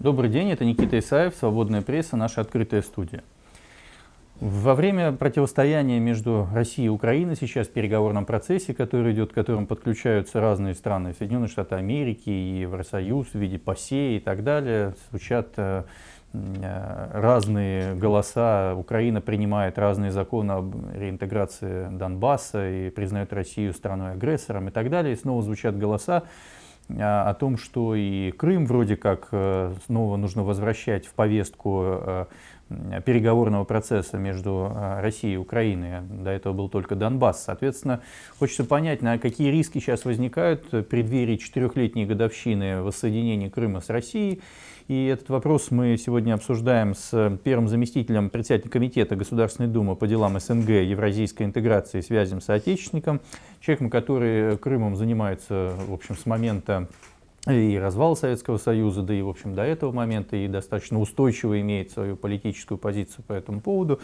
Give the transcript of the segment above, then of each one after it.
Добрый день, это Никита Исаев, «Свободная пресса», наша открытая студия. Во время противостояния между Россией и Украиной сейчас в переговорном процессе, который идет, к которому подключаются разные страны, Соединенные Штаты Америки, Евросоюз в виде ПАСЕ и так далее, звучат э, э, разные голоса. Украина принимает разные законы об реинтеграции Донбасса и признает Россию страной-агрессором и так далее. И снова звучат голоса а, о том, что и Крым вроде как э, снова нужно возвращать в повестку э, переговорного процесса между э, Россией и Украиной. До этого был только Донбасс. Соответственно, хочется понять, на какие риски сейчас возникают в преддверии четырехлетней годовщины воссоединения Крыма с Россией и этот вопрос мы сегодня обсуждаем с э, первым заместителем председателя Комитета Государственной Думы по делам СНГ, Евразийской интеграции и связям с отечественником, человеком, который э, Крымом занимается, в общем, с момента и развал Советского Союза, да и, в общем, до этого момента, и достаточно устойчиво имеет свою политическую позицию по этому поводу.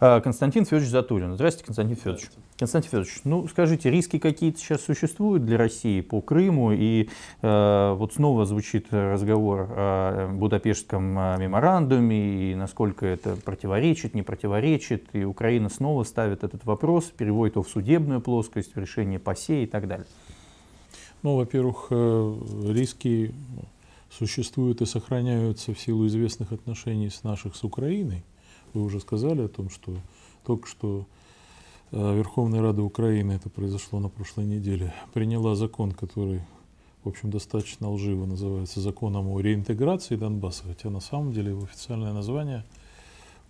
А, Константин Федорович Затулин. Здравствуйте, Константин Федорович. Здравствуйте. Константин Федорович, ну скажите, риски какие-то сейчас существуют для России по Крыму? И э, вот снова звучит разговор о э, Будапештском э, меморандуме, и насколько это противоречит, не противоречит. И Украина снова ставит этот вопрос, переводит его в судебную плоскость, в решение ПАСЕ и так далее. Ну, во-первых, э, риски существуют и сохраняются в силу известных отношений с наших с Украиной. Вы уже сказали о том, что только что э, Верховная Рада Украины, это произошло на прошлой неделе, приняла закон, который, в общем, достаточно лживо называется законом о реинтеграции Донбасса, хотя на самом деле его официальное название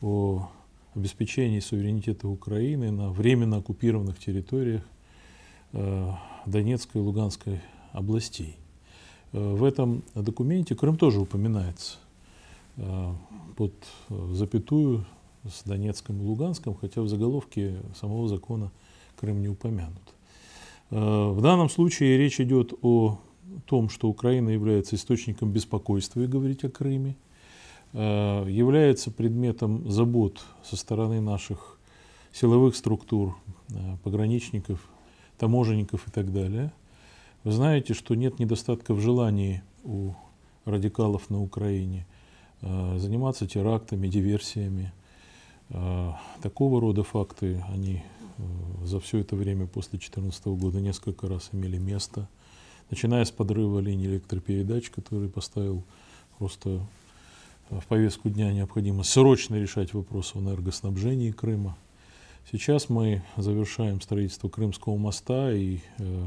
о обеспечении суверенитета Украины на временно оккупированных территориях – Э, Донецкой и Луганской областей. Э, в этом документе Крым тоже упоминается э, под запятую с Донецком и Луганском, хотя в заголовке самого закона Крым не упомянут. В данном случае речь идет о том, что Украина является источником беспокойства, и говорить о Крыме, является предметом забот со стороны наших силовых структур, пограничников таможенников и так далее. Вы знаете, что нет недостатка в желании у радикалов на Украине а, заниматься терактами, диверсиями. А, такого рода факты, они э, за все это время после 2014 года несколько раз имели место, начиная с подрыва линии электропередач, который поставил просто э, в повестку дня необходимо срочно решать вопрос о энергоснабжении Крыма. Сейчас мы завершаем строительство Крымского моста, и э,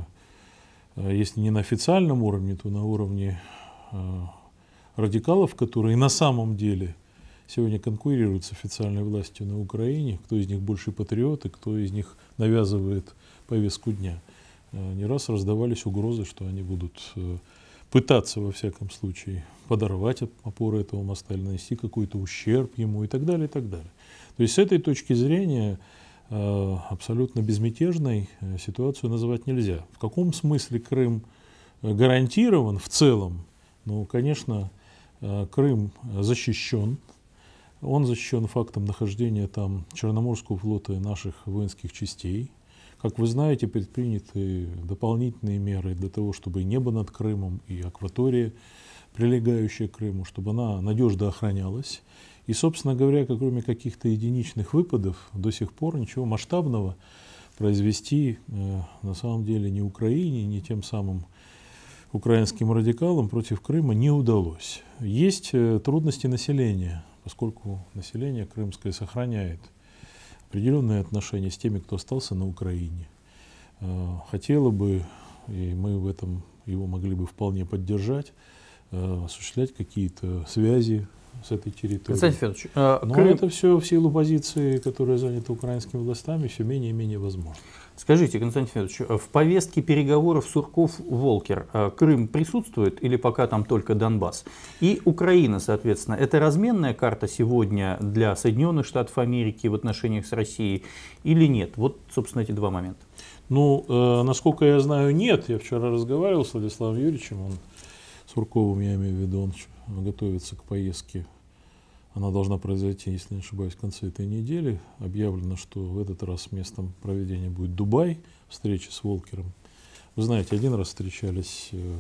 э, если не на официальном уровне, то на уровне э, радикалов, которые на самом деле сегодня конкурируют с официальной властью на Украине, кто из них больше патриот и кто из них навязывает повестку дня. не раз раздавались угрозы, что они будут пытаться, во всяком случае, подорвать опоры этого моста или нанести какой-то ущерб ему и так далее, и так далее. То есть с этой точки зрения Э, абсолютно безмятежной э, ситуацию называть нельзя. В каком смысле Крым э, гарантирован в целом? Ну, конечно, Крым защищен. Он защищен фактом нахождения там Черноморского флота и наших воинских частей. Как вы знаете, предприняты дополнительные меры для того, чтобы и небо над Крымом, и акватория, прилегающая к Крыму, чтобы она надежно охранялась. И, собственно говоря, как, кроме каких-то единичных выпадов, до сих пор ничего масштабного произвести э, на самом деле ни Украине, ни тем самым украинским радикалам против Крыма не удалось. Есть э, трудности населения, поскольку население крымское сохраняет определенные отношения с теми, кто остался на Украине. Э, хотело бы, и мы в этом его могли бы вполне поддержать, э, осуществлять какие-то связи с этой территории. Константин Федорович, а, Но Крым... это все в силу позиции, которая занята украинскими властями, все менее и менее возможно. Скажите, Константин Федорович, э, в повестке переговоров Сурков-Волкер э, Крым присутствует или пока там только Донбасс? И Украина, соответственно, это разменная карта сегодня для Соединенных Штатов Америки в отношениях с Россией или нет? Вот, собственно, эти два момента. Ну, э, насколько я знаю, нет. Я вчера разговаривал с Владиславом Юрьевичем, он Сурковым, я имею в виду, он готовится к поездке. Она должна произойти, если не ошибаюсь, в конце этой недели. Объявлено, что в этот раз местом проведения будет Дубай, встреча с Волкером. Вы знаете, один раз встречались э,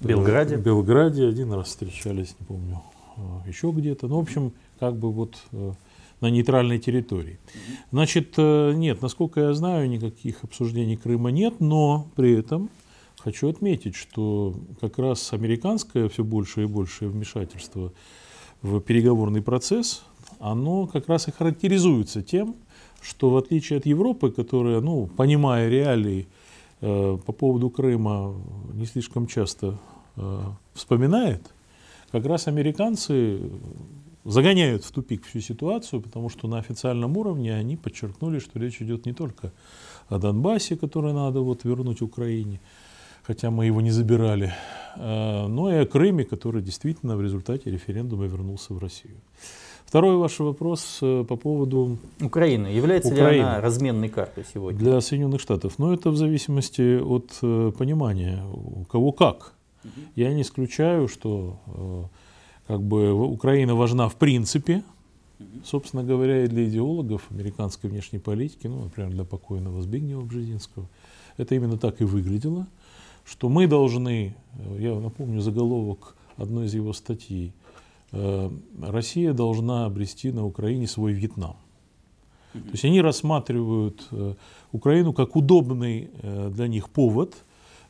Белграде. в Белграде, один раз встречались, не помню, э, еще где-то. Ну, в общем, как бы вот э, на нейтральной территории. Значит, нет, насколько я знаю, никаких обсуждений Крыма нет, но при этом Хочу отметить, что как раз американское все больше и больше вмешательство в переговорный процесс, оно как раз и характеризуется тем, что в отличие от Европы, которая, ну, понимая реалии э, по поводу Крыма, не слишком часто э, вспоминает, как раз американцы загоняют в тупик всю ситуацию, потому что на официальном уровне они подчеркнули, что речь идет не только о Донбассе, который надо вот вернуть Украине, хотя мы его не забирали. А, ну и о Крыме, который действительно в результате референдума вернулся в Россию. Второй ваш вопрос э, по поводу... Украины. Является Украины. ли она разменной картой сегодня? Для Соединенных Штатов. Но ну, это в зависимости от э, понимания, у кого как. Я не исключаю, что э, как бы, Украина важна в принципе, собственно говоря, и для идеологов американской внешней политики, ну, например, для покойного Збигнева Бжезинского. Это именно так и выглядело – что мы должны, э, я напомню заголовок одной из его статей, э, Россия должна обрести на Украине свой Вьетнам. То есть они рассматривают э, Украину как удобный для них повод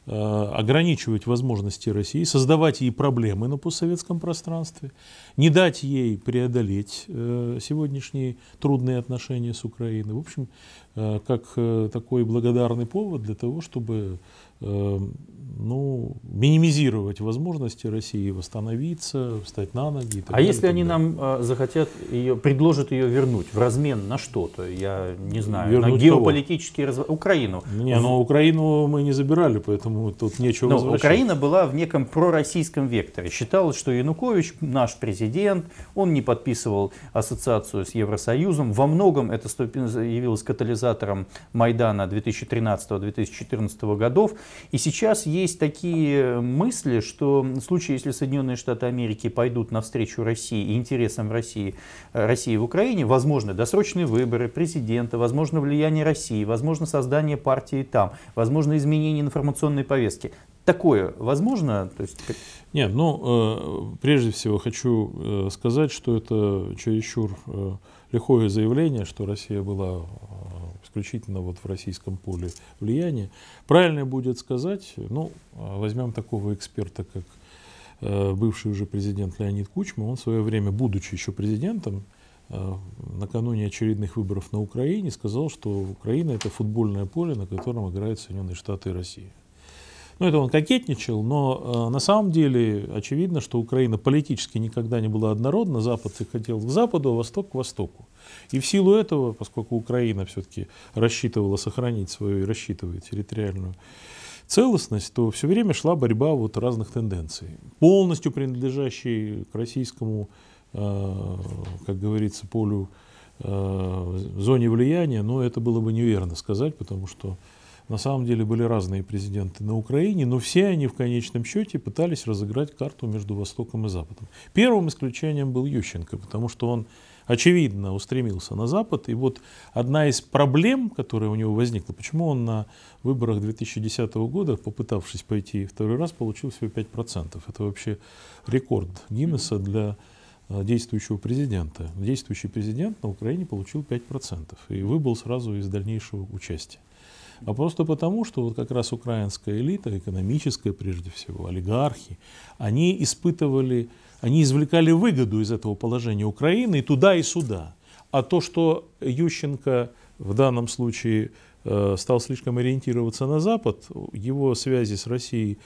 ограничивать возможности России, создавать ей проблемы на постсоветском пространстве, не дать ей преодолеть сегодняшние трудные отношения с Украиной. В общем, как такой благодарный повод для того, чтобы Эм, ну, минимизировать возможности России восстановиться, встать на ноги. а далее, если они далее. нам э, захотят ее, предложат ее вернуть в размен на что-то, я не знаю, вернуть на геополитический раз Украину. Не, но ну, Украину мы не забирали, поэтому тут нечего но возвращать. Украина была в неком пророссийском векторе. Считалось, что Янукович наш президент, он не подписывал ассоциацию с Евросоюзом. Во многом это явилось катализатором Майдана 2013-2014 годов. И сейчас есть такие мысли, что в случае, если Соединенные Штаты Америки пойдут навстречу России и интересам России, э, России в Украине, возможно досрочные выборы президента, возможно влияние России, возможно создание партии там, возможно изменение информационной повестки. Такое возможно? То есть... Нет, ну, э, прежде всего хочу э, сказать, что это чересчур лихое заявление, что Россия была исключительно вот в российском поле влияния. Правильно будет сказать, ну, возьмем такого эксперта, как э, бывший уже президент Леонид Кучма, он в свое время, будучи еще президентом, э, накануне очередных выборов на Украине сказал, что Украина это футбольное поле, на котором играют Соединенные Штаты и Россия. Ну, это он кокетничал, но э, на самом деле очевидно, что Украина политически никогда не была однородна. Запад хотел к Западу, а Восток к Востоку. И в силу этого, поскольку Украина все-таки рассчитывала сохранить свою и рассчитывает территориальную целостность, то все время шла борьба вот разных тенденций, полностью принадлежащей к российскому, э, как говорится, полю, э, зоне влияния, но это было бы неверно сказать, потому что на самом деле были разные президенты на Украине, но все они в конечном счете пытались разыграть карту между Востоком и Западом. Первым исключением был Ющенко, потому что он очевидно устремился на Запад. И вот одна из проблем, которая у него возникла, почему он на выборах 2010 года, попытавшись пойти второй раз, получил всего 5%. Это вообще рекорд Гиннесса для э, действующего президента. Действующий президент на Украине получил 5% и выбыл сразу из дальнейшего участия а просто потому, что вот как раз украинская элита, экономическая прежде всего, олигархи, они испытывали, они извлекали выгоду из этого положения Украины и туда, и сюда. А то, что Ющенко в данном случае э, стал слишком ориентироваться на Запад, его связи с Россией,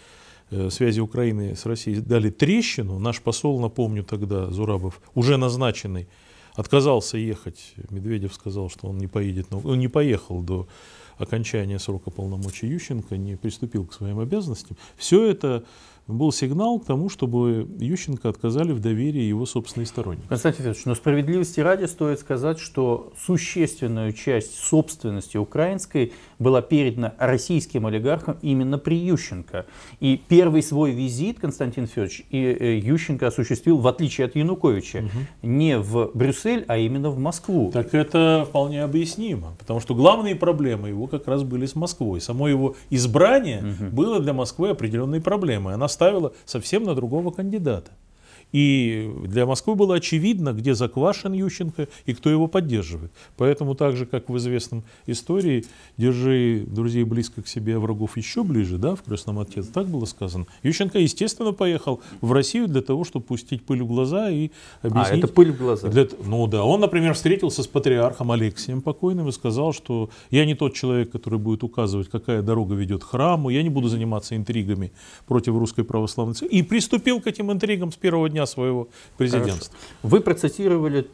э, связи Украины с Россией дали трещину. Наш посол, напомню тогда, Зурабов, уже назначенный, отказался ехать. Медведев сказал, что он не поедет, но он не поехал до окончания срока полномочий Ющенко не приступил к своим обязанностям, все это был сигнал к тому, чтобы Ющенко отказали в доверии его собственной сторонники. Константин Федорович, но справедливости ради стоит сказать, что существенную часть собственности украинской была передана российским олигархам именно при Ющенко. И первый свой визит Константин Федорович и э, Ющенко осуществил, в отличие от Януковича, угу. не в Брюссель, а именно в Москву. Так это вполне объяснимо, потому что главные проблемы его как раз были с Москвой. Само его избрание угу. было для Москвы определенной проблемой. Она ставила совсем на другого кандидата. И для Москвы было очевидно, где заквашен Ющенко и кто его поддерживает. Поэтому так же, как в известном истории, держи друзей близко к себе, а врагов еще ближе, да, в «Крестном отец так было сказано. Ющенко, естественно, поехал в Россию для того, чтобы пустить пыль в глаза и объяснить. А, это пыль в глаза. Для... Ну да, он, например, встретился с патриархом Алексием покойным и сказал, что я не тот человек, который будет указывать, какая дорога ведет к храму, я не буду заниматься интригами против русской православной церкви. И приступил к этим интригам с первого дня своего президентства. Хорошо. Вы процитировали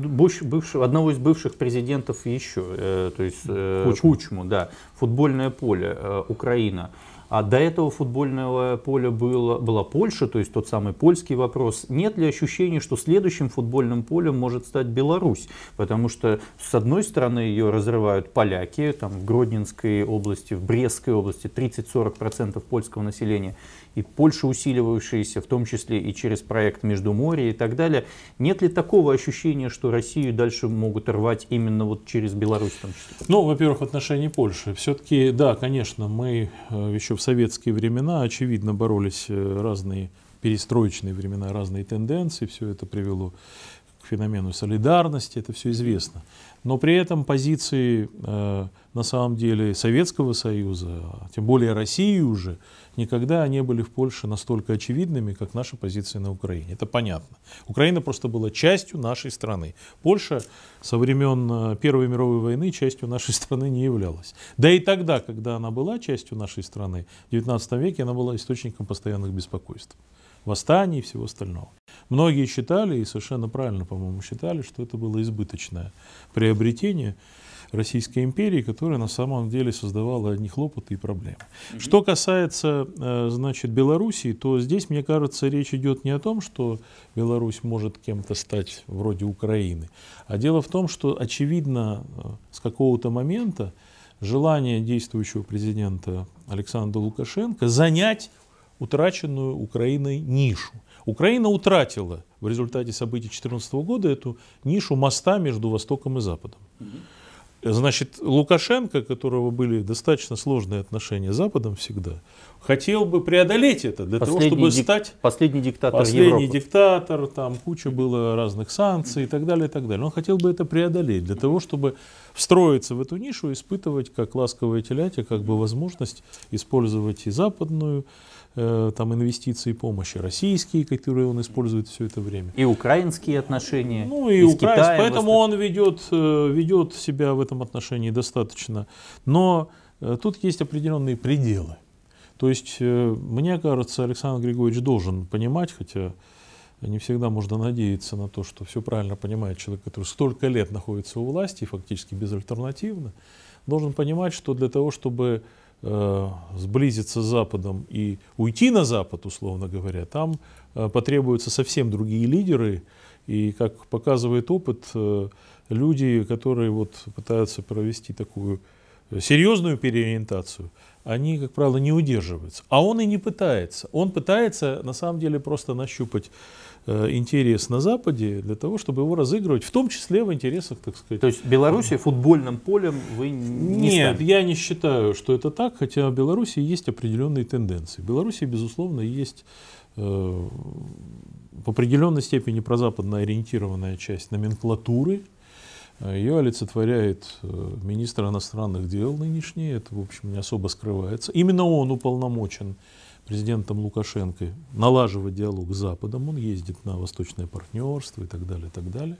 бывшего, одного из бывших президентов еще, э, то есть э, Кучму. Кучму, да, футбольное поле, э, Украина. А до этого футбольного поля было, была Польша, то есть тот самый польский вопрос. Нет ли ощущения, что следующим футбольным полем может стать Беларусь? Потому что, с одной стороны, ее разрывают поляки, там в Гродненской области, в Брестской области 30-40% польского населения и Польша усиливающаяся, в том числе и через проект Междуморье и так далее. Нет ли такого ощущения, что Россию дальше могут рвать именно вот через Беларусь в том числе? Ну, во-первых, в отношении Польши. Все-таки, да, конечно, мы э, еще в советские времена, очевидно, боролись э, разные перестроечные времена, разные тенденции. Все это привело к феномену солидарности, это все известно. Но при этом позиции э, на самом деле, Советского Союза, а тем более России уже, никогда не были в Польше настолько очевидными, как наши позиции на Украине. Это понятно. Украина просто была частью нашей страны. Польша со времен э, Первой мировой войны частью нашей страны не являлась. Да и тогда, когда она была частью нашей страны, в XIX веке она была источником постоянных беспокойств восстаний и всего остального. Многие считали, и совершенно правильно, по-моему, считали, что это было избыточное приобретение Российской империи, которая на самом деле создавала одни хлопоты и проблемы. Угу. Что касается, э, значит, Белоруссии, то здесь, мне кажется, речь идет не о том, что Беларусь может кем-то стать вроде Украины, а дело в том, что, очевидно, э, с какого-то момента желание действующего президента Александра Лукашенко занять утраченную Украиной нишу. Украина утратила в результате событий 2014 года эту нишу моста между Востоком и Западом. Значит, Лукашенко, которого были достаточно сложные отношения с Западом всегда, хотел бы преодолеть это для последний того, чтобы дик... стать... Последний диктатор Последний Европы. диктатор, там куча было разных санкций и так далее, и так далее. Он хотел бы это преодолеть для того, чтобы встроиться в эту нишу, испытывать как ласковое телятие, как бы возможность использовать и западную Э, там инвестиции и помощи российские, которые он использует все это время. И украинские отношения. Ну и, и украинские. Поэтому он ведет, э, ведет себя в этом отношении достаточно. Но э, тут есть определенные пределы. То есть, мне кажется, Александр Григорьевич должен понимать, хотя не всегда можно надеяться на то, что все правильно понимает человек, который столько лет находится у власти, фактически безальтернативно, должен понимать, что для того, чтобы Э, сблизиться с Западом и уйти на Запад, условно говоря, там э, потребуются совсем другие лидеры. И, как показывает опыт, э, люди, которые вот пытаются провести такую серьезную переориентацию, они, как правило, не удерживаются. А он и не пытается. Он пытается, на самом деле, просто нащупать Э, интерес на Западе для того, чтобы его разыгрывать, в том числе в интересах, так сказать. То есть Беларуси э, футбольным полем вы не Нет, стали? я не считаю, что это так, хотя в Беларуси есть определенные тенденции. В Беларуси, безусловно, есть э, в определенной степени прозападно ориентированная часть номенклатуры, э, ее олицетворяет министр иностранных дел нынешний, это, в общем, не особо скрывается. Именно он уполномочен президентом Лукашенко налаживать диалог с Западом, он ездит на восточное партнерство и так далее, и так далее.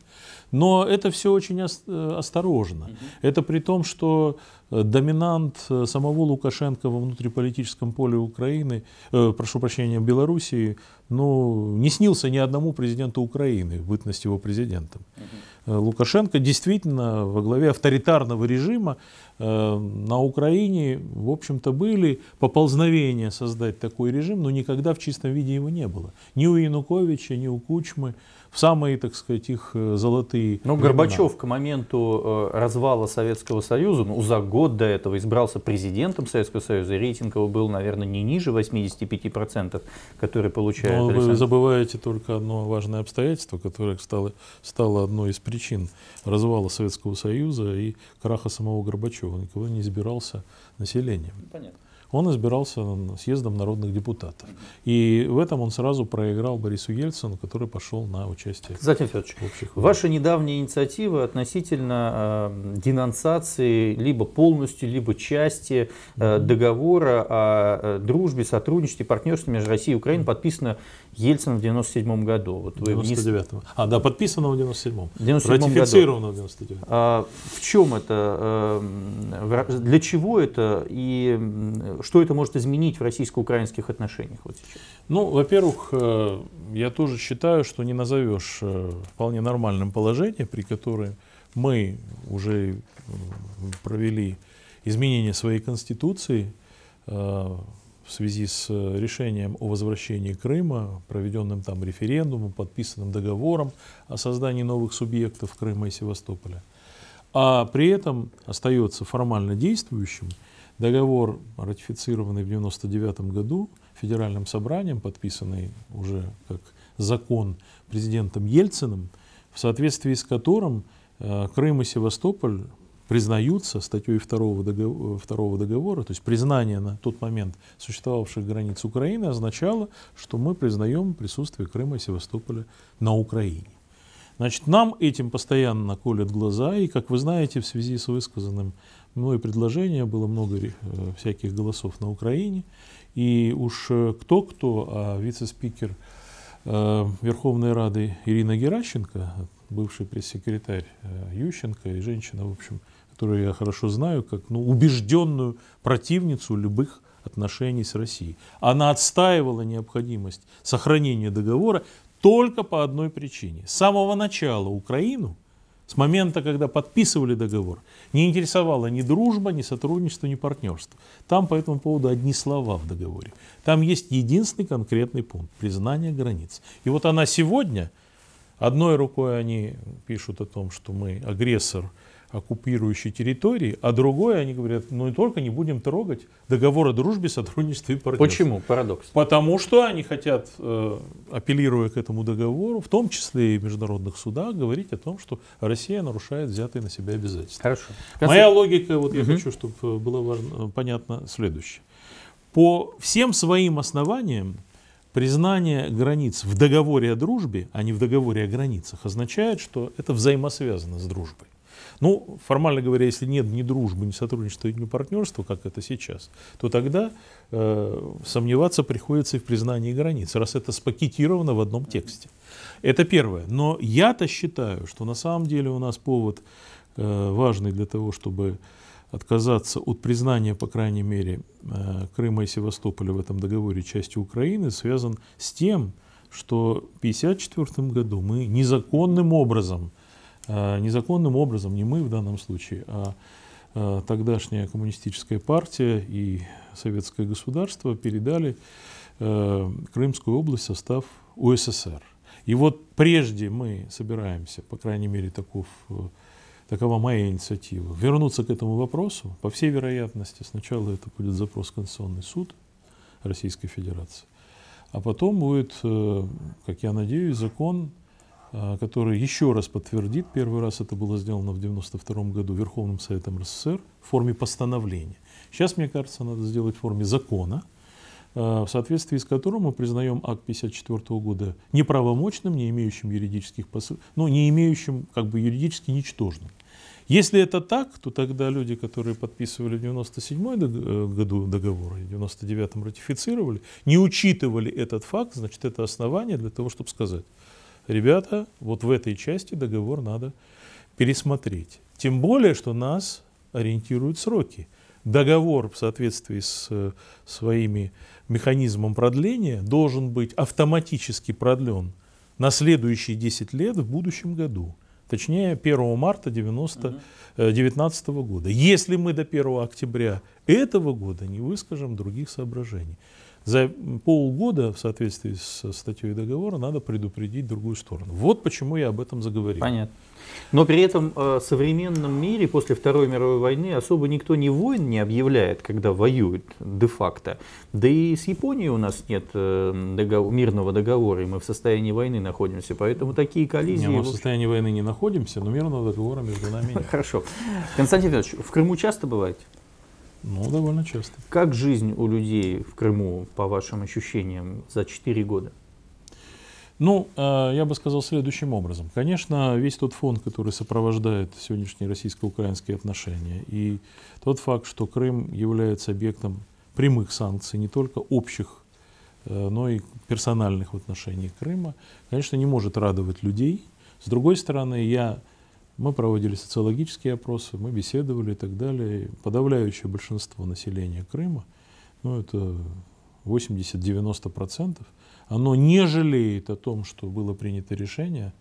Но это все очень э, осторожно. Это при том, что доминант э, самого Лукашенко во внутриполитическом поле Украины, э, прошу прощения, Белоруссии, ну, не снился ни одному президенту Украины, в бытность его президентом. Э, Лукашенко действительно во главе авторитарного режима э, на Украине, в общем-то, были поползновения создать такой режим, но никогда в чистом виде его не было. Ни у Януковича, ни у Кучмы в самые, так сказать, их э, золотые Но ну, Горбачев к моменту э, развала Советского Союза, ну, за год до этого избрался президентом Советского Союза, рейтинг его был, наверное, не ниже 85%, который получает Но Александр... вы забываете только одно важное обстоятельство, которое стало, стало одной из причин развала Советского Союза и краха самого Горбачева. Никого не избирался населением. Понятно он избирался съездом народных депутатов. И в этом он сразу проиграл Борису Ельцину, который пошел на участие. Затем, Федорович, общих ваши недавние инициативы относительно э, денонсации либо полностью, либо части э, договора о э, дружбе, сотрудничестве, партнерстве между Россией и Украиной подписана. Ельцин в 97 году. Вот вы 99 вниз... А, да, подписано в 97-м. 97 Ратифицировано году. в 99-м. А, в чем это? Эм, для чего это? И что это может изменить в российско-украинских отношениях? Вот сейчас? ну, во-первых, э, я тоже считаю, что не назовешь э, вполне нормальным положение, при котором мы уже э, провели изменение своей конституции, в связи с э, решением о возвращении Крыма, проведенным там референдумом, подписанным договором о создании новых субъектов Крыма и Севастополя. А при этом остается формально действующим договор, ратифицированный в 1999 году Федеральным собранием, подписанный уже как закон президентом Ельциным, в соответствии с которым э, Крым и Севастополь признаются статьей второго договора, второго договора, то есть признание на тот момент существовавших границ Украины означало, что мы признаем присутствие Крыма и Севастополя на Украине. Значит, нам этим постоянно колят глаза, и, как вы знаете, в связи с высказанным мной предложением было много э, всяких голосов на Украине, и уж э, кто-кто, а вице-спикер э, Верховной Рады Ирина Геращенко, бывший пресс-секретарь Ющенко и женщина, в общем, которую я хорошо знаю, как ну, убежденную противницу любых отношений с Россией. Она отстаивала необходимость сохранения договора только по одной причине. С самого начала Украину, с момента, когда подписывали договор, не интересовала ни дружба, ни сотрудничество, ни партнерство. Там по этому поводу одни слова в договоре. Там есть единственный конкретный пункт – признание границ. И вот она сегодня, одной рукой они пишут о том, что мы агрессор – оккупирующей территории, а другое, они говорят, ну и только не будем трогать договор о дружбе, сотрудничестве и партнерстве. Почему? Парадокс. Потому что они хотят, э, апеллируя к этому договору, в том числе и в международных судах, говорить о том, что Россия нарушает взятые на себя обязательства. Хорошо. Конце... Моя логика, вот угу. я хочу, чтобы э, было э, понятно следующее. По всем своим основаниям признание границ в договоре о дружбе, а не в договоре о границах, означает, что это взаимосвязано с дружбой. Ну, формально говоря, если нет ни дружбы, ни сотрудничества, ни партнерства, как это сейчас, то тогда э, сомневаться приходится и в признании границ, раз это спакетировано в одном тексте. Это первое. Но я-то считаю, что на самом деле у нас повод э, важный для того, чтобы отказаться от признания, по крайней мере, э, Крыма и Севастополя в этом договоре частью Украины, связан с тем, что в 1954 году мы незаконным образом а, незаконным образом, не мы в данном случае, а, а тогдашняя коммунистическая партия и советское государство передали а, Крымскую область в состав УССР. И вот прежде мы собираемся, по крайней мере, таков, э, такова моя инициатива, вернуться к этому вопросу. По всей вероятности, сначала это будет запрос в Конституционный суд Российской Федерации, а потом будет, э, как я надеюсь, закон а, который еще раз подтвердит, первый раз это было сделано в 1992 году Верховным Советом РСФСР в форме постановления. Сейчас, мне кажется, надо сделать в форме закона, а, в соответствии с которым мы признаем акт 1954 года неправомочным, не имеющим юридических посыл, ну, не имеющим как бы юридически ничтожным. Если это так, то тогда люди, которые подписывали в 1997 э, году договор и в 1999 ратифицировали, не учитывали этот факт, значит, это основание для того, чтобы сказать, ребята, вот в этой части договор надо пересмотреть. Тем более, что нас ориентируют сроки. Договор в соответствии с э, своими механизмом продления должен быть автоматически продлен на следующие 10 лет в будущем году. Точнее, 1 марта 2019 угу. Э, года. Если мы до 1 октября этого года не выскажем других соображений за полгода в соответствии с статьей договора надо предупредить другую сторону. Вот почему я об этом заговорил. Понятно. Но при этом в э, современном мире после Второй мировой войны особо никто не войн не объявляет, когда воюют де-факто. Да и с Японией у нас нет э, договор, мирного договора, и мы в состоянии войны находимся. Поэтому такие коллизии... Не, мы в состоянии войны не находимся, но мирного договора между нами нет. Хорошо. Константин Федорович, в Крыму часто бываете? Ну, довольно часто. Как жизнь у людей в Крыму, по вашим ощущениям, за 4 года? Ну, э, я бы сказал следующим образом. Конечно, весь тот фон, который сопровождает сегодняшние российско-украинские отношения, и тот факт, что Крым является объектом прямых санкций, не только общих, э, но и персональных в отношении Крыма, конечно, не может радовать людей. С другой стороны, я мы проводили социологические опросы, мы беседовали и так далее. Подавляющее большинство населения Крыма, ну это 80-90%, оно не жалеет о том, что было принято решение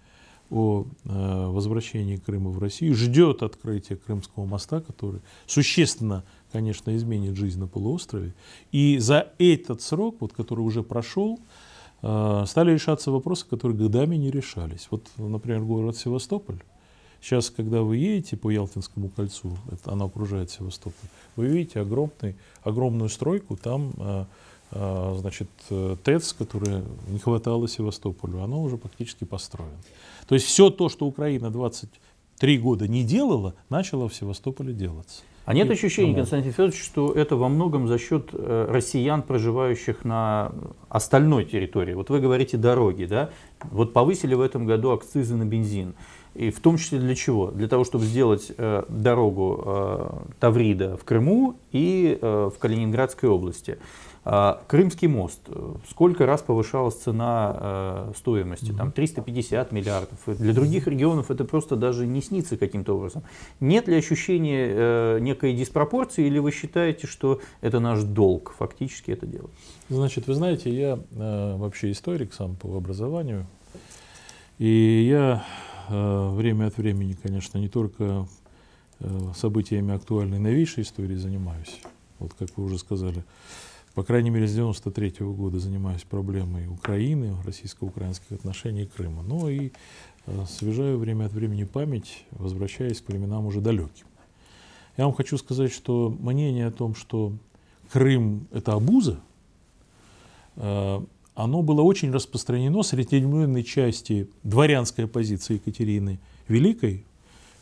о э, возвращении Крыма в Россию, ждет открытия Крымского моста, который существенно, конечно, изменит жизнь на полуострове. И за этот срок, вот, который уже прошел, э, стали решаться вопросы, которые годами не решались. Вот, например, город Севастополь Сейчас, когда вы едете по Ялтинскому кольцу, это, она окружает Севастополь, вы видите огромный, огромную стройку, там а, а, значит, э, ТЭЦ, которая не хватало Севастополю, она уже практически построена. То есть все то, что Украина 23 года не делала, начало в Севастополе делаться. А нет ощущения, Константин Федорович, что это во многом за счет э, россиян, проживающих на остальной территории? Вот вы говорите дороги, да? Вот повысили в этом году акцизы на бензин. И в том числе для чего? Для того, чтобы сделать э, дорогу э, Таврида в Крыму и э, в Калининградской области. Э, Крымский мост. Сколько раз повышалась цена э, стоимости? Там 350 миллиардов. Для других регионов это просто даже не снится каким-то образом. Нет ли ощущения э, некой диспропорции или вы считаете, что это наш долг фактически это делать? Значит, вы знаете, я э, вообще историк сам по образованию. И я Э, время от времени, конечно, не только э, событиями актуальной новейшей истории занимаюсь. Вот как вы уже сказали, по крайней мере, с 93 -го года занимаюсь проблемой Украины, российско-украинских отношений и Крыма. Но ну и э, свежаю время от времени память, возвращаясь к временам уже далеким. Я вам хочу сказать, что мнение о том, что Крым — это обуза, оно было очень распространено среди определенной части дворянской оппозиции Екатерины Великой.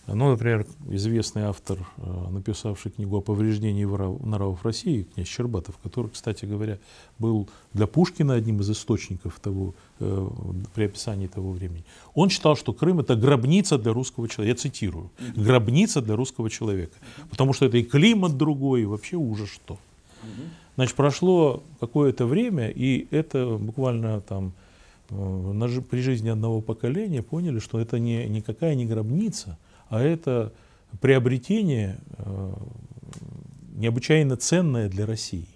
Ну, например, известный автор, э, написавший книгу о повреждении нравов России, князь Щербатов, который, кстати говоря, был для Пушкина одним из источников того, э, при описании того времени. Он считал, что Крым это гробница для русского человека. Я цитирую. Гробница для русского человека. Потому что это и климат другой, и вообще ужас что. Значит, прошло какое-то время, и это буквально там э, при жизни одного поколения поняли, что это не, никакая не гробница, а это приобретение э, необычайно ценное для России.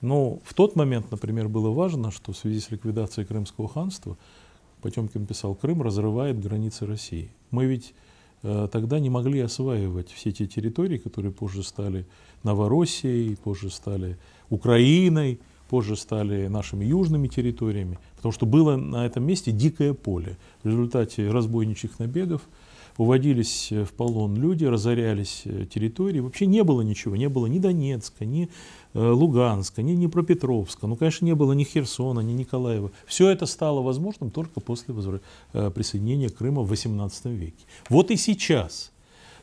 Но в тот момент, например, было важно, что в связи с ликвидацией Крымского ханства Потемкин писал, Крым разрывает границы России. Мы ведь Э, тогда не могли осваивать все те территории, которые позже стали Новороссией, позже стали Украиной, позже стали нашими южными территориями, потому что было на этом месте дикое поле в результате разбойничьих набегов, уводились э, в полон люди, разорялись э, территории. Вообще не было ничего, не было ни Донецка, ни э, Луганска, ни Днепропетровска, ну, конечно, не было ни Херсона, ни Николаева. Все это стало возможным только после присоединения Крыма в XVIII веке. Вот и сейчас.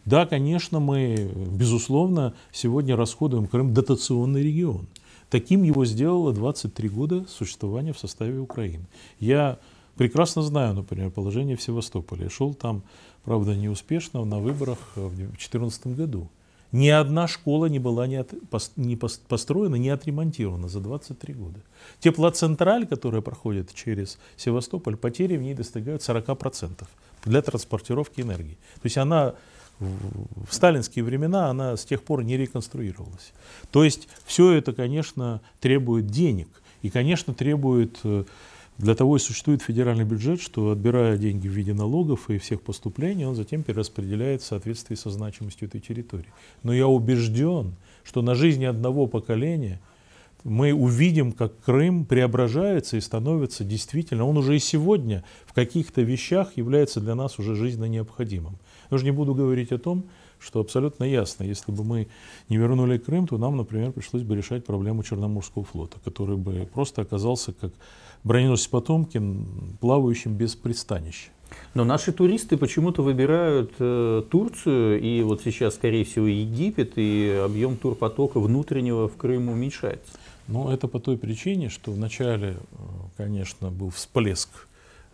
Да, конечно, мы, безусловно, сегодня расходуем Крым дотационный регион. Таким его сделало 23 года существования в составе Украины. Я Прекрасно знаю, например, положение в Севастополе. Шел там, правда, неуспешно на выборах э, в 2014 году. Ни одна школа не была не, не построена, не отремонтирована за 23 года. Теплоцентраль, которая проходит через Севастополь, потери в ней достигают 40% для транспортировки энергии. То есть она в сталинские времена она с тех пор не реконструировалась. То есть все это, конечно, требует денег и, конечно, требует э, для того и существует федеральный бюджет, что отбирая деньги в виде налогов и всех поступлений, он затем перераспределяет в соответствии со значимостью этой территории. Но я убежден, что на жизни одного поколения мы увидим, как Крым преображается и становится действительно, он уже и сегодня в каких-то вещах является для нас уже жизненно необходимым. Я уже не буду говорить о том, что абсолютно ясно, если бы мы не вернули Крым, то нам, например, пришлось бы решать проблему Черноморского флота, который бы просто оказался как броненосец Потомкин плавающим без пристанища. Но наши туристы почему-то выбирают э, Турцию и вот сейчас, скорее всего, Египет, и объем турпотока внутреннего в Крым уменьшается. Ну, это по той причине, что вначале, э, конечно, был всплеск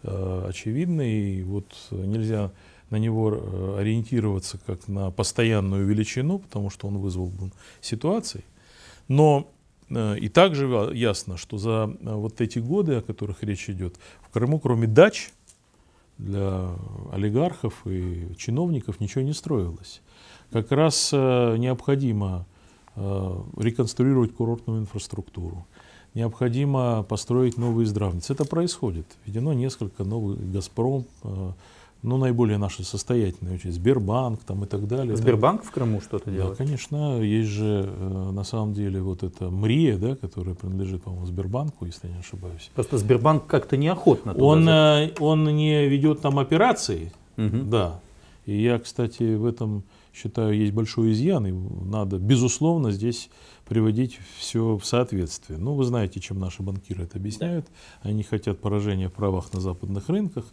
э, очевидный, и вот э, нельзя на него э, ориентироваться как на постоянную величину, потому что он вызвал бы ситуацией. Но Э, и также а, ясно, что за э, вот эти годы, о которых речь идет, в Крыму кроме дач для олигархов и чиновников ничего не строилось. Как раз э, необходимо реконструировать курортную инфраструктуру, необходимо построить новые здравницы. Это происходит. Введено несколько новых «Газпром», ну, наиболее наши состоятельные, очень Сбербанк там и так далее. Сбербанк там. в Крыму что-то делает? Да, конечно, есть же э, на самом деле вот эта МРИЯ, да, которая принадлежит, по-моему, Сбербанку, если я не ошибаюсь. Просто Сбербанк как-то неохотно туда он, за... Э, он не ведет там операции, угу. да. И я, кстати, в этом считаю, есть большой изъян, и надо, безусловно, здесь приводить все в соответствие. Ну, вы знаете, чем наши банкиры это объясняют. Они хотят поражения в правах на западных рынках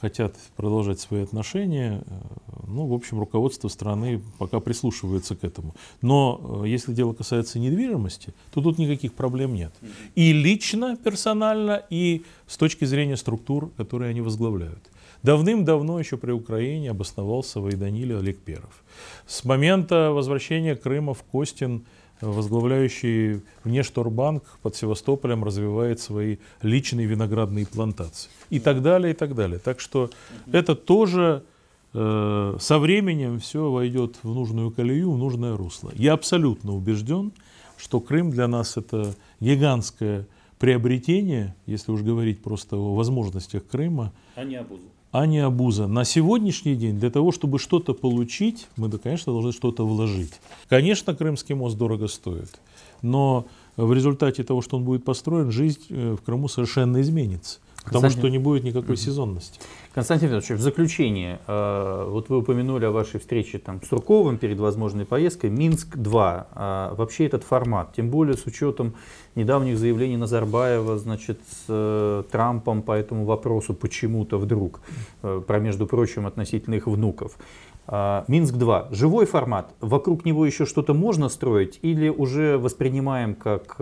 хотят продолжать свои отношения. Э, ну, в общем, руководство страны пока прислушивается к этому. Но э, если дело касается недвижимости, то тут никаких проблем нет. И лично, персонально, и с точки зрения структур, которые они возглавляют. Давным-давно еще при Украине обосновался в Айданиле Олег Перов. С момента возвращения Крыма в Костин – возглавляющий Внешторбанк под Севастополем развивает свои личные виноградные плантации. И так далее, и так далее. Так что это тоже э, со временем все войдет в нужную колею, в нужное русло. Я абсолютно убежден, что Крым для нас это гигантское приобретение, если уж говорить просто о возможностях Крыма. А не обуза а не обуза. На сегодняшний день для того, чтобы что-то получить, мы, конечно, должны что-то вложить. Конечно, Крымский мост дорого стоит, но в результате того, что он будет построен, жизнь э, в Крыму совершенно изменится. Потому что не будет никакой сезонности. Константин Федорович, в заключение, э, вот вы упомянули о вашей встрече там, с Сурковым перед возможной поездкой. Минск-2. А, вообще этот формат, тем более с учетом недавних заявлений Назарбаева, значит, с э, Трампом по этому вопросу почему-то вдруг, э, про, между прочим, относительно их внуков. А, Минск-2. Живой формат. Вокруг него еще что-то можно строить или уже воспринимаем как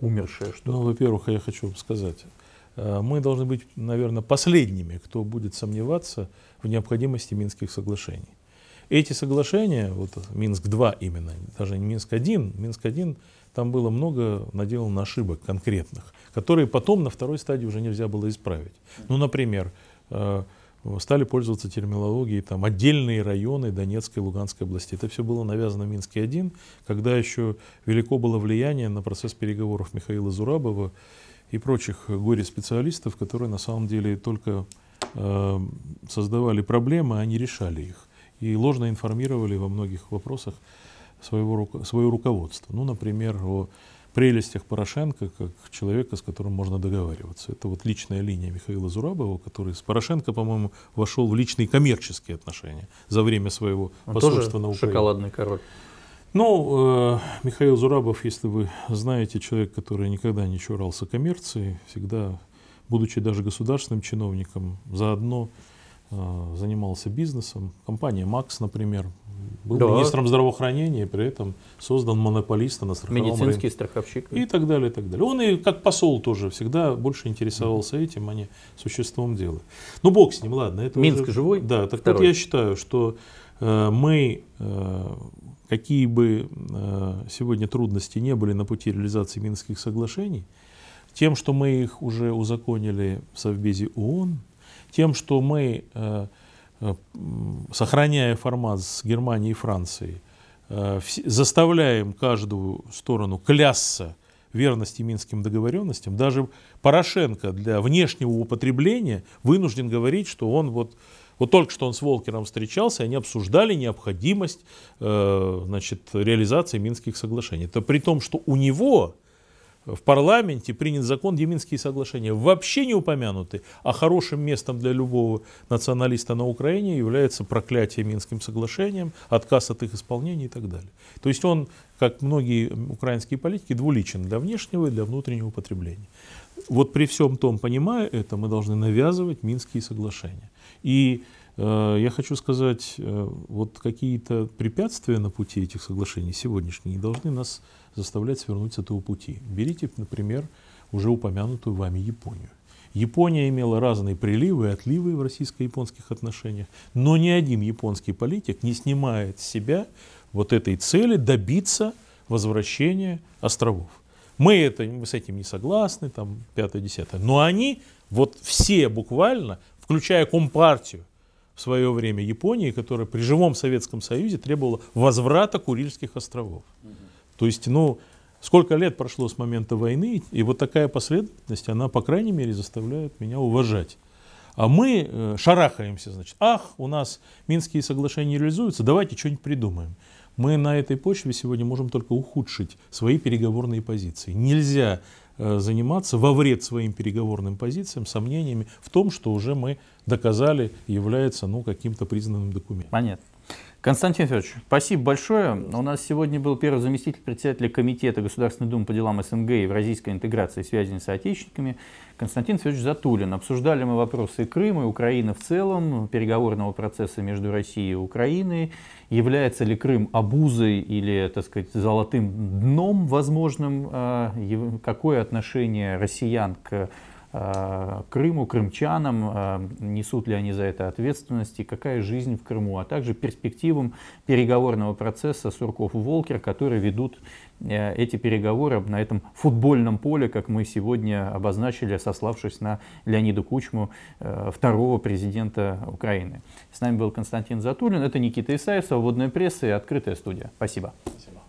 умершее что-то? Ну, во-первых, я хочу вам сказать, Э, мы должны быть, наверное, последними, кто будет сомневаться в необходимости Минских соглашений. Эти соглашения, вот Минск-2 именно, даже не Минск-1, Минск-1, там было много наделано ошибок конкретных, которые потом на второй стадии уже нельзя было исправить. Ну, например, э, стали пользоваться терминологией там, отдельные районы Донецкой и Луганской области. Это все было навязано Минске-1, когда еще велико было влияние на процесс переговоров Михаила Зурабова и прочих горе-специалистов, которые на самом деле только э, создавали проблемы, а не решали их. И ложно информировали во многих вопросах своего, свое руководство. Ну, например, о прелестях Порошенко как человека, с которым можно договариваться. Это вот личная линия Михаила Зурабова, который с Порошенко, по-моему, вошел в личные коммерческие отношения за время своего Он посольства тоже на Украине. шоколадный король. Ну, э, Михаил Зурабов, если вы знаете, человек, который никогда не чурался коммерции, всегда, будучи даже государственным чиновником, заодно э, занимался бизнесом. Компания «Макс», например, был да. министром здравоохранения, при этом создан монополиста на страховом Медицинский рынке. страховщик. И так далее, и так далее. Он и как посол тоже всегда больше интересовался mm этим, а не существом дела. Ну, бог с ним, ладно. Это Минск уже... живой? Да, так Второй. вот я считаю, что э, мы э, какие бы э, сегодня трудности не были на пути реализации Минских соглашений, тем, что мы их уже узаконили в Совбезе ООН, тем, что мы, э, э, сохраняя формат с Германией и Францией, заставляем каждую сторону клясться верности минским договоренностям. Даже Порошенко для внешнего употребления вынужден говорить, что он вот вот только что он с Волкером встречался, и они обсуждали необходимость э, значит, реализации Минских соглашений. Это при том, что у него в парламенте принят закон, где Минские соглашения вообще не упомянуты, а хорошим местом для любого националиста на Украине является проклятие Минским соглашением, отказ от их исполнения и так далее. То есть он, как многие украинские политики, двуличен для внешнего и для внутреннего потребления. Вот при всем том, понимая это, мы должны навязывать Минские соглашения. И э, я хочу сказать, э, вот какие-то препятствия на пути этих соглашений сегодняшние не должны нас заставлять свернуть с этого пути. Берите, например, уже упомянутую вами Японию. Япония имела разные приливы и отливы в российско-японских отношениях, но ни один японский политик не снимает с себя вот этой цели добиться возвращения островов. Мы, это, мы с этим не согласны, там, пятое, десятое. Но они вот все буквально включая Компартию в свое время Японии, которая при живом Советском Союзе требовала возврата Курильских островов. То есть, ну, сколько лет прошло с момента войны, и вот такая последовательность, она, по крайней мере, заставляет меня уважать. А мы э, шарахаемся, значит, ах, у нас Минские соглашения реализуются, давайте что-нибудь придумаем. Мы на этой почве сегодня можем только ухудшить свои переговорные позиции. Нельзя Э, заниматься во вред своим переговорным позициям, сомнениями в том, что уже мы доказали является ну, каким-то признанным документом. Понятно. Константин Федорович, спасибо большое. У нас сегодня был первый заместитель председателя Комитета Государственной Думы по делам СНГ и в российской интеграции и связи с соотечественниками Константин Федорович Затулин. Обсуждали мы вопросы Крыма и Украины в целом, переговорного процесса между Россией и Украиной. Является ли Крым обузой или, так сказать, золотым дном возможным? А, какое отношение россиян к Э, Крыму, крымчанам, э, несут ли они за это ответственности, какая жизнь в Крыму, а также перспективам переговорного процесса Сурков-Волкер, которые ведут э, эти переговоры на этом футбольном поле, как мы сегодня обозначили, сославшись на Леонида Кучму, второго президента Украины. С нами был Константин Затулин, это Никита Исаев, «Свободная пресса» и «Открытая студия». Спасибо. Спасибо.